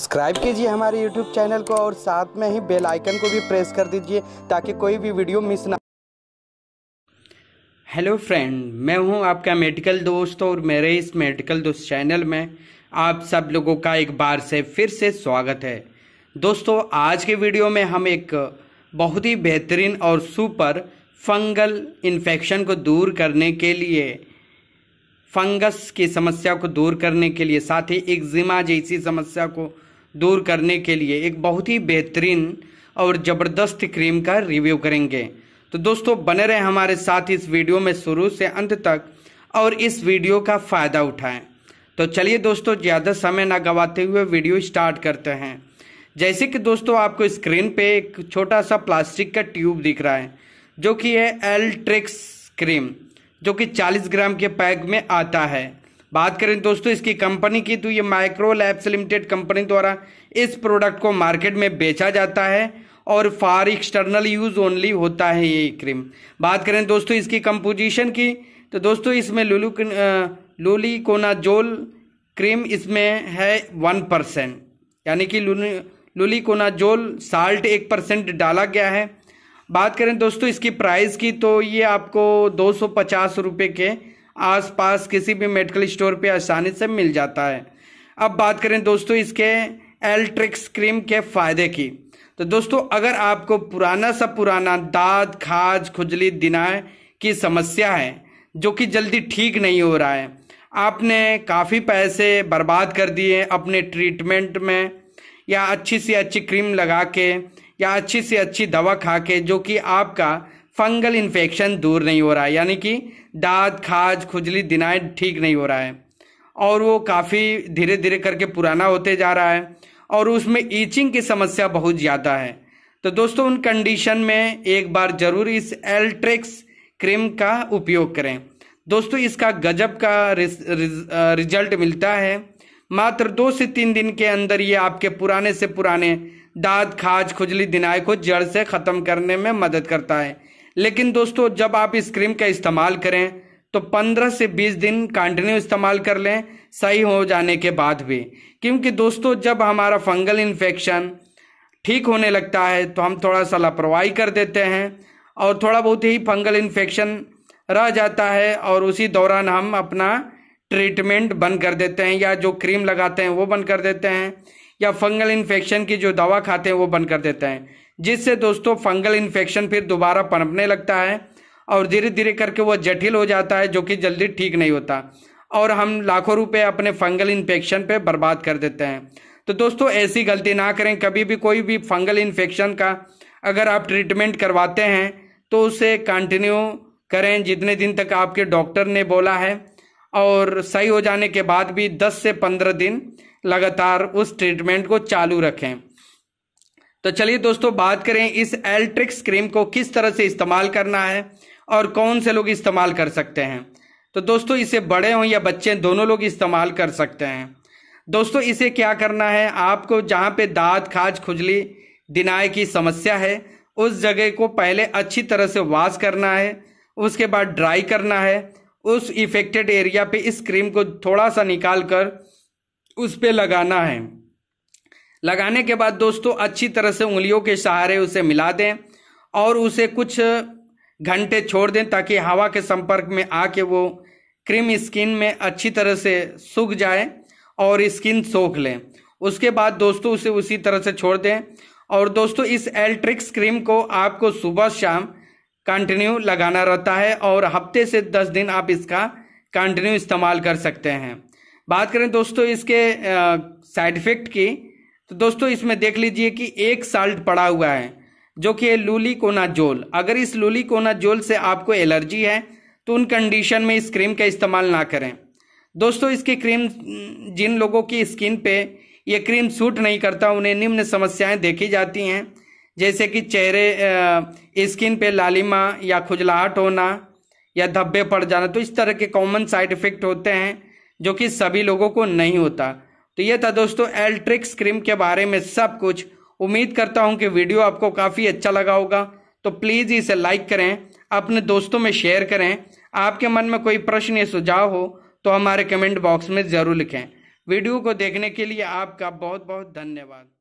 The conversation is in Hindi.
सब्सक्राइब कीजिए हमारे यूट्यूब चैनल को और साथ में ही बेल आइकन को भी प्रेस कर दीजिए ताकि कोई भी वीडियो मिस ना हेलो फ्रेंड मैं हूं आपका मेडिकल दोस्त और मेरे इस मेडिकल दोस्त चैनल में आप सब लोगों का एक बार से फिर से स्वागत है दोस्तों आज के वीडियो में हम एक बहुत ही बेहतरीन और सुपर फंगल इन्फेक्शन को दूर करने के लिए फंगस की समस्या को दूर करने के लिए साथ ही एक्जिमा जैसी समस्या को दूर करने के लिए एक बहुत ही बेहतरीन और ज़बरदस्त क्रीम का रिव्यू करेंगे तो दोस्तों बने रहें हमारे साथ इस वीडियो में शुरू से अंत तक और इस वीडियो का फ़ायदा उठाएं तो चलिए दोस्तों ज़्यादा समय ना गवाते हुए वीडियो स्टार्ट करते हैं जैसे कि दोस्तों आपको स्क्रीन पे एक छोटा सा प्लास्टिक का ट्यूब दिख रहा है जो कि है एल्ट्रिक्स क्रीम जो कि 40 ग्राम के पैक में आता है बात करें दोस्तों इसकी कंपनी की तो ये माइक्रो लैब्स लिमिटेड कंपनी द्वारा इस प्रोडक्ट को मार्केट में बेचा जाता है और फॉर एक्सटर्नल यूज ओनली होता है ये क्रीम बात करें दोस्तों इसकी कंपोजिशन की तो दोस्तों इसमें लुलू कोनाजोल क्रीम इसमें है वन परसेंट यानी कि कोनाजोल साल्ट एक परसेंट डाला गया है बात करें दोस्तों इसकी प्राइस की तो ये आपको दो सौ पचास रुपये के आसपास किसी भी मेडिकल स्टोर पे आसानी से मिल जाता है अब बात करें दोस्तों इसके एल्ट्रिक्स क्रीम के फायदे की तो दोस्तों अगर आपको पुराना सा पुराना दाद खाज खुजली दिनाए की समस्या है जो कि जल्दी ठीक नहीं हो रहा है आपने काफ़ी पैसे बर्बाद कर दिए अपने ट्रीटमेंट में या अच्छी से अच्छी क्रीम लगा के या अच्छी से अच्छी दवा खा के जो कि आपका फंगल इन्फेक्शन दूर नहीं हो रहा है यानी कि दाँत खाज खुजली दिनाएँ ठीक नहीं हो रहा है और वो काफ़ी धीरे धीरे करके पुराना होते जा रहा है और उसमें ईचिंग की समस्या बहुत ज़्यादा है तो दोस्तों उन कंडीशन में एक बार ज़रूर इस एल्ट्रिक्स क्रीम का उपयोग करें दोस्तों इसका गजब का रिज, रिज, रिजल्ट मिलता है मात्र दो से तीन दिन के अंदर ये आपके पुराने से पुराने दाद खाज खुजली दिनाई को जड़ से ख़त्म करने में मदद करता है लेकिन दोस्तों जब आप इस क्रीम का इस्तेमाल करें तो 15 से 20 दिन कंटिन्यू इस्तेमाल कर लें सही हो जाने के बाद भी क्योंकि दोस्तों जब हमारा फंगल इन्फेक्शन ठीक होने लगता है तो हम थोड़ा सा लापरवाही कर देते हैं और थोड़ा बहुत ही फंगल इन्फेक्शन रह जाता है और उसी दौरान हम अपना ट्रीटमेंट बंद कर देते हैं या जो क्रीम लगाते हैं वो बंद कर देते हैं या फंगल इन्फेक्शन की जो दवा खाते हैं वो बंद कर देते हैं जिससे दोस्तों फंगल इन्फेक्शन फिर दोबारा पनपने लगता है और धीरे धीरे करके वो जटिल हो जाता है जो कि जल्दी ठीक नहीं होता और हम लाखों रुपए अपने फंगल इन्फेक्शन पे बर्बाद कर देते हैं तो दोस्तों ऐसी गलती ना करें कभी भी कोई भी फंगल इन्फेक्शन का अगर आप ट्रीटमेंट करवाते हैं तो उसे कंटिन्यू करें जितने दिन तक आपके डॉक्टर ने बोला है और सही हो जाने के बाद भी 10 से 15 दिन लगातार उस ट्रीटमेंट को चालू रखें तो चलिए दोस्तों बात करें इस एल्ट्रिक्स क्रीम को किस तरह से इस्तेमाल करना है और कौन से लोग इस्तेमाल कर सकते हैं तो दोस्तों इसे बड़े हों या बच्चे दोनों लोग इस्तेमाल कर सकते हैं दोस्तों इसे क्या करना है आपको जहाँ पे दांत खाज खुजली दिनाए की समस्या है उस जगह को पहले अच्छी तरह से वॉश करना है उसके बाद ड्राई करना है उस इफेक्टेड एरिया पे इस क्रीम को थोड़ा सा निकाल कर उस पर लगाना है लगाने के बाद दोस्तों अच्छी तरह से उंगलियों के सहारे उसे मिला दें और उसे कुछ घंटे छोड़ दें ताकि हवा के संपर्क में आके वो क्रीम स्किन में अच्छी तरह से सूख जाए और स्किन सोख लें उसके बाद दोस्तों उसे उसी तरह से छोड़ दें और दोस्तों इस एल्ट्रिक्स क्रीम को आपको सुबह शाम कंटिन्यू लगाना रहता है और हफ्ते से दस दिन आप इसका कंटिन्यू इस्तेमाल कर सकते हैं बात करें दोस्तों इसके साइड इफेक्ट की तो दोस्तों इसमें देख लीजिए कि एक साल्ट पड़ा हुआ है जो कि कोना जोल अगर इस कोना जोल से आपको एलर्जी है तो उन कंडीशन में इस क्रीम का इस्तेमाल ना करें दोस्तों इसकी क्रीम जिन लोगों की स्किन पे ये क्रीम सूट नहीं करता उन्हें निम्न समस्याएं देखी जाती हैं जैसे कि चेहरे स्किन पे लालिमा या खुजलाहट होना या धब्बे पड़ जाना तो इस तरह के कॉमन साइड इफेक्ट होते हैं जो कि सभी लोगों को नहीं होता तो ये था दोस्तों एल्ट्रिक्स क्रीम के बारे में सब कुछ उम्मीद करता हूँ कि वीडियो आपको काफ़ी अच्छा लगा होगा तो प्लीज़ इसे लाइक करें अपने दोस्तों में शेयर करें आपके मन में कोई प्रश्न या सुझाव हो तो हमारे कमेंट बॉक्स में ज़रूर लिखें वीडियो को देखने के लिए आपका बहुत बहुत धन्यवाद